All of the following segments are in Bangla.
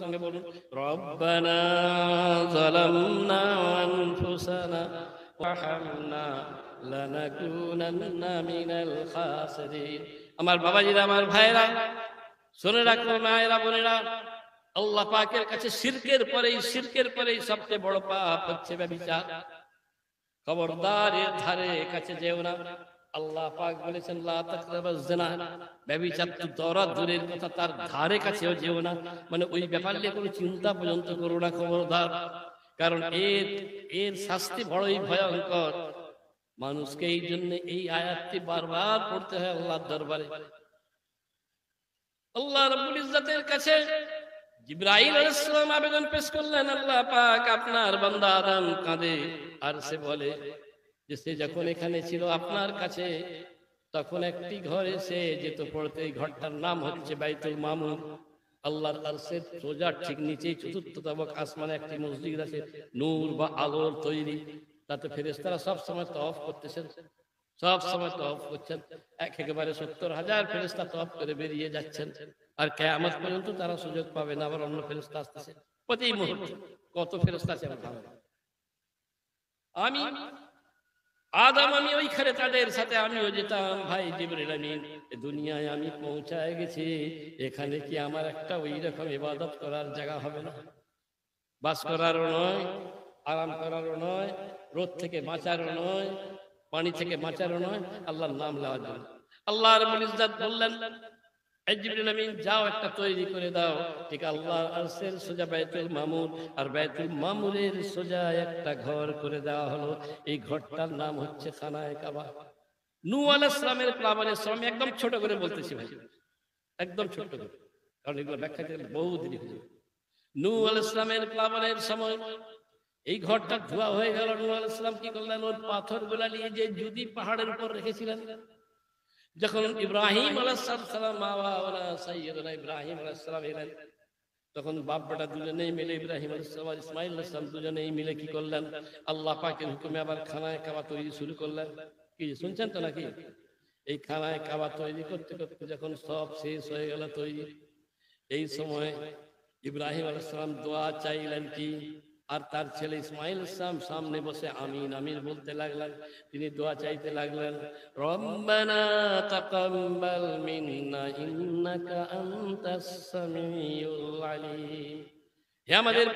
সঙ্গে বলুন রব্বানা আমার বাবাজিরা আমার ভাইরা শুনে রাখো মায়েরা বোনেরা আল্লাহ পাকের কাছে সিরকের পরেই সিরকের পরেই সবচেয়ে বড় পাপ হচ্ছে ব্যবচার খবরদারের ধারে কাছে যেও না আল্লাহ পাক বলেছেন লা তাকরাবাজ জিনা ব্যভিচার দরা দূরের কথা তার ধারে কাছেও যেও না মানে ওই ব্যাপার নিয়ে কোনো চিন্তা পর্যন্ত করো না খবরদার কারণ এর এর শাস্তি বড়ই ভয়ঙ্কর মানুষকে এই জন্য এই আয়াতটি বারবার পড়তে হয় আল্লাহর দরবারে আল্লাহ রাব্বুল ইজ্জাতের কাছে জিব্রাইল আলাইহিস সালাম আবেদন পেশ করলেন আল্লাহ পাক আপনার বান্দা আদম কাঁদে আর সে বলে যে সে যখন এখানে ছিল আপনার কাছে তখন একটি ঘরে সে যেত পড়তে এই ঘরটার নাম হচ্ছে বাইতুল মামুন আল্লাহর আরশের সে সোজার ঠিক নিচেই চতুর্থ তবক আসমানে একটি মসজিদ আছে নূর বা আলোর তৈরি তাতে ফেরেস্তারা সবসময় তফ করতেছেন সব সময় তফ করছেন এক একেবারে সত্তর হাজার ফেরেস্তা তফ করে বেরিয়ে যাচ্ছেন আর কেয়ামত পর্যন্ত তারা সুযোগ পাবে না আবার অন্য ফেরেস্তা আসতেছে প্রতি মুহূর্তে কত ফেরেস্তা আছে আমি আদম আমি ওইখানে তাদের সাথে আমিও যেতাম ভাই জিবরিল আমিন দুনিয়ায় আমি পৌঁছায় গেছি এখানে কি আমার একটা ওই রকম ইবাদত করার জায়গা হবে না বাস করারও নয় আরাম করারও নয় রোদ থেকে বাঁচারও নয় পানি থেকে বাঁচারও নয় আল্লাহর নাম নেওয়ার জন্য আল্লাহ রবুল ইজাত বললেন যাও একটা তৈরি করে দাও ঠিক আল্লাহ আরশের সোজা বাইতুল মামুর আর বাইতুল মামুরের সোজা একটা ঘর করে দেওয়া হলো এই ঘরটার নাম হচ্ছে খানায় কাবা নু আল ইসলামের প্লাবন ইসলাম একদম ছোট করে বলতেছি ভাই একদম ছোট করে কারণ এগুলো ব্যাখ্যা করলে বহু দিন হয়ে যাবে নু আল ইসলামের প্লাবনের সময় এই ঘরটা ধোয়া হয়ে গেল নু আল ইসলাম কি করলেন ওর পাথরগুলা নিয়ে যে যদি পাহাড়ের উপর রেখেছিলেন যখন ইব্রাহিম আলাহাম বাবা ইব্রাহিম আলাহাম এলেন তখন বাপ বেটা দুজনেই মিলে ইব্রাহিম আলাহাম ইসমাইল আলাহাম দুজনেই মিলে কি করলেন আল্লাহ পাকের হুকুমে আবার খানায় খাওয়া তৈরি শুরু করলেন কি শুনছেন তো নাকি এই খানায় খাওয়া তৈরি করতে করতে যখন সব শেষ হয়ে গেল তৈরি এই সময় ইব্রাহিম আলাহাম দোয়া চাইলেন কি আর তার ছেলে ইসমাইল ইসলাম সামনে বসে আমিন আমিন বলতে লাগলেন তিনি দোয়া চাইতে লাগলেন রব্বানা তাকাব্বাল মিন্না ইন্নাকা আনতাস সামিউল আলিম হে আমাদের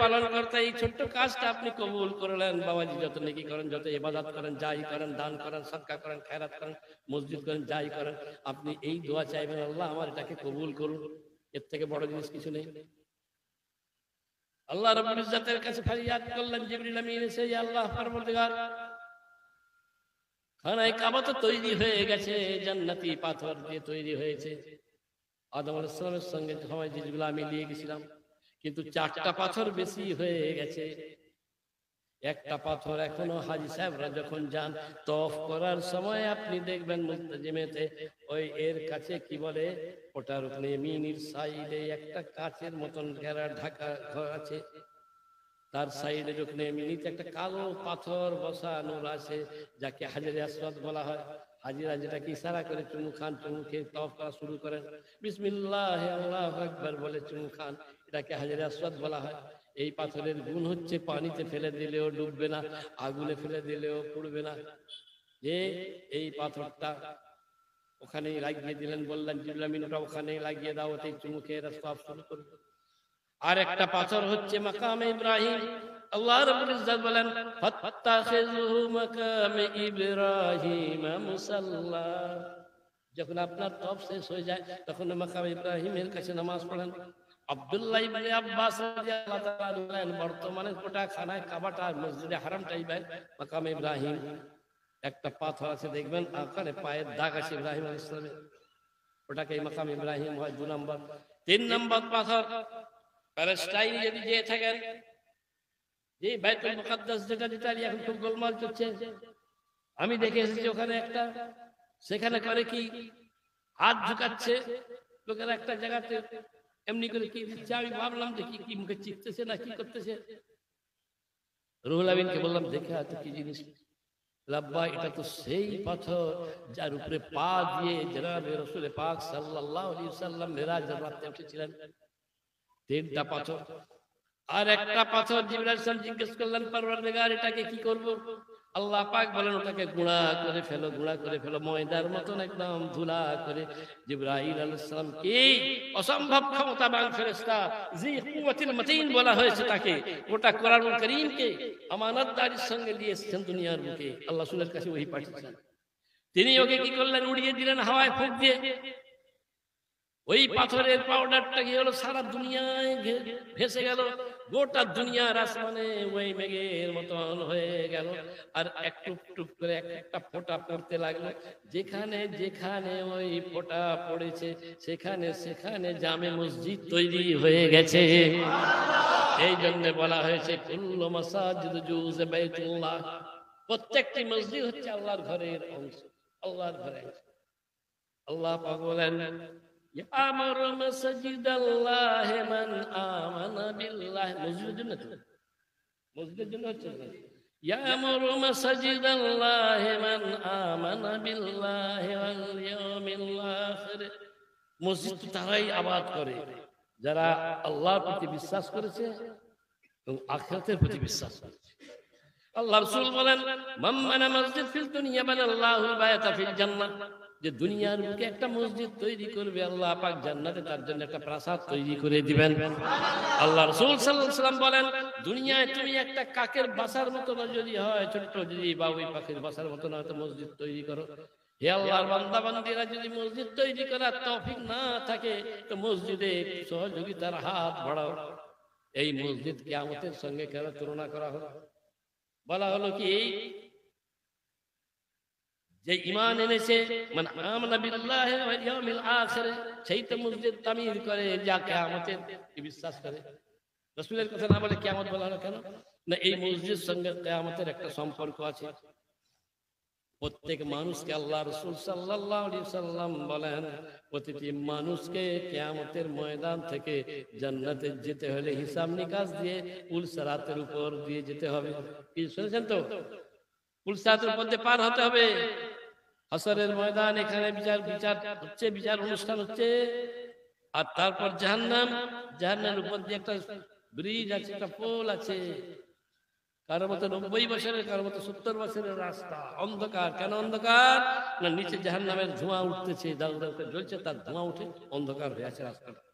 এই ছোট্ট কাজটা আপনি কবুল করলেন বাবাজি যত নেকি করেন যত ইবাদত করেন যাই করেন দান করেন সৎকার করেন খেরাত করেন মসজিদ করেন যাই করেন আপনি এই দোয়া চাইবেন আল্লাহ আমার এটাকে কবুল করুন এর থেকে বড় জিনিস কিছু নেই আল্লাহ রব্বুল ইজ্জতের কাছে ফরিয়াদ করলেন জিবরিল আমিন এসে ইয়া আল্লাহ পরবর্তীকার খানায় কাবা তো তৈরি হয়ে গেছে জান্নাতি পাথর দিয়ে তৈরি হয়েছে আদম আলাইহিস সঙ্গে সবাই জিবরিল আমি নিয়ে গেছিলাম কিন্তু চারটা পাথর বেশি হয়ে গেছে একটা পাথর এখনো হাজি সাহেবরা যখন যান তফ করার সময় আপনি দেখবেন মুক্তিমেতে ওই এর কাছে কি বলে ওটার উপরে মিনির সাইডে একটা কাচের মতন ঘেরা ঢাকা ঘর আছে তার সাইডে যখন মিনিতে একটা কালো পাথর বসানো আছে যাকে হাজির আসরত বলা হয় হাজিরা যেটাকে ইশারা করে চুমু খান চুমু খেয়ে তফ করা শুরু করেন বিসমিল্লাহ আল্লাহ আকবর বলে চুমু খান এটাকে হাজির আসরত বলা হয় এই পাথরের গুণ হচ্ছে পানিতে ফেলে দিলেও ডুববে না আগুনে ফেলে দিলেও পুড়বে না যে এই পাথরটা ওখানেই লাগিয়ে দিলেন বললেন জিবলামিনটা ওখানেই লাগিয়ে দাও ওতে চুমুকে এরা সব শুরু করবে আর একটা পাথর হচ্ছে মাকামে ইব্রাহিম আল্লাহ রাব্বুল ইজ্জত বলেন ফাত্তাখিযুহু মাকাম ইব্রাহিম মুসাল্লা যখন আপনার তপ শেষ হয়ে যায় তখন মাকাম ইব্রাহিমের কাছে নামাজ পড়েন আব্দুল্লাহ বর্তমানে গোটা খানায় একটা পাথর আছে দেখবেন ওখানে পায়ের দাগ আছে ওটাকে মাকাম ইব্রাহিম হয় দু নম্বর তিন নম্বর পাথর যদি খুব গোলমাল চলছে আমি দেখে এসেছি ওখানে একটা সেখানে করে কি হাত ঢুকাচ্ছে লোকেরা একটা জায়গাতে এমনি করে কি দিচ্ছে আমি ভাবলাম দেখি কি মুখে চিপতেছে না কি করতেছে রুহুল আমিনকে বললাম দেখে আছে কি জিনিস লাব্বা এটা তো সেই পাথর যার উপরে পা দিয়ে জনাবে রসুল পাক সাল্লাহ আলী সাল্লাম মেরাজ রাত্রে উঠেছিলেন তিনটা পাথর আর একটা পাথর জিবরাল সাল জিজ্ঞেস করলেন পারবার এটাকে কি করবো আল্লাহ পাক বলেন ওটাকে গুঁড়া করে ফেলো গুঁড়া করে ফেলো ময়দার মতন একদম ধুলা করে জিব্রাহিল আলাইসালাম এই অসম্ভব ক্ষমতা ক্ষমতাবান ফেরেস্তা যে কুয়াতিন মতিন বলা হয়েছে তাকে ওটা কোরআনুল করিমকে আমানতদারির সঙ্গে দিয়েছেন দুনিয়ার মুখে আল্লাহ সুলের কাছে ওই পাঠিয়েছেন তিনি ওকে কি করলেন উড়িয়ে দিলেন হাওয়ায় ফুঁক দিয়ে ওই পাথরের পাউডারটা কি হলো সারা দুনিয়ায় ভেসে গেল গোটা দুনিয়ার আসমানে ওই মেঘের মতন হয়ে গেল আর এক টুক টুক করে এক একটা ফোঁটা পড়তে লাগলো যেখানে যেখানে ওই ফোঁটা পড়েছে সেখানে সেখানে জামে মসজিদ তৈরি হয়ে গেছে এই জন্য বলা হয়েছে কুল্লো মাসাজিদ জুজে বাইতুল্লাহ প্রত্যেকটি মসজিদ হচ্ছে আল্লাহর ঘরের অংশ আল্লাহর ঘরের অংশ আল্লাহ পাক বলেন মসজিদ তো তারাই আবাদ করে যারা আল্লাহর প্রতি বিশ্বাস করেছে এবং আখিরাতের প্রতি বিশ্বাস করেছে আল্লাহ রাসূল বলেন মাম্মানা মসজিদ ফিল দুনিয়া বানাল্লাহু বায়াতা ফিল যে দুনিয়ার বুকে একটা মসজিদ তৈরি করবে আল্লাহ পাক জান্নাতে তার জন্য একটা প্রাসাদ তৈরি করে দিবেন আল্লাহ রসুল সাল্লাম বলেন দুনিয়ায় তুমি একটা কাকের বাসার মতো যদি হয় ছোট্ট যদি বাবুই পাখির বাসার মতো না হয়তো মসজিদ তৈরি করো হে আল্লাহর বান্দা যদি মসজিদ তৈরি করার তৌফিক না থাকে তো মসজিদে সহযোগিতার হাত বাড়াও এই মসজিদ কিয়ামতের সঙ্গে কেন তুলনা করা হলো বলা হলো কি এই যে ইমান এনেছে মানে আমরা বিল্লাহ ইয়াউমিল আখির সেই তো মুসজিদ তামির করে যা কিয়ামতের বিশ্বাস করে রাসূলের কথা না বলে কিয়ামত বলা হলো কেন না এই মসজিদ সঙ্গে কিয়ামতের একটা সম্পর্ক আছে প্রত্যেক মানুষকে আল্লাহ রসুল সাল্লাম বলেন প্রতিটি মানুষকে কেয়ামতের ময়দান থেকে জান্নাতে যেতে হলে হিসাব নিকাশ দিয়ে উলসারাতের উপর দিয়ে যেতে হবে কি শুনেছেন তো উলসারাতের উপর দিয়ে পার হতে হবে আসরের ময়দান এখানে বিচার বিচার হচ্ছে বিচার অনুষ্ঠান হচ্ছে আর তারপর জাহান্নাম জাহান্নামের উপর দিয়ে একটা ব্রিজ আছে একটা পোল আছে কারো মতো নব্বই বছরের কারো মতো সত্তর বছরের রাস্তা অন্ধকার কেন অন্ধকার না নিচে জাহান্নামের ধোঁয়া উঠতেছে দাউ দাউ জ্বলছে তার ধোঁয়া উঠে অন্ধকার হয়ে আছে রাস্তাটা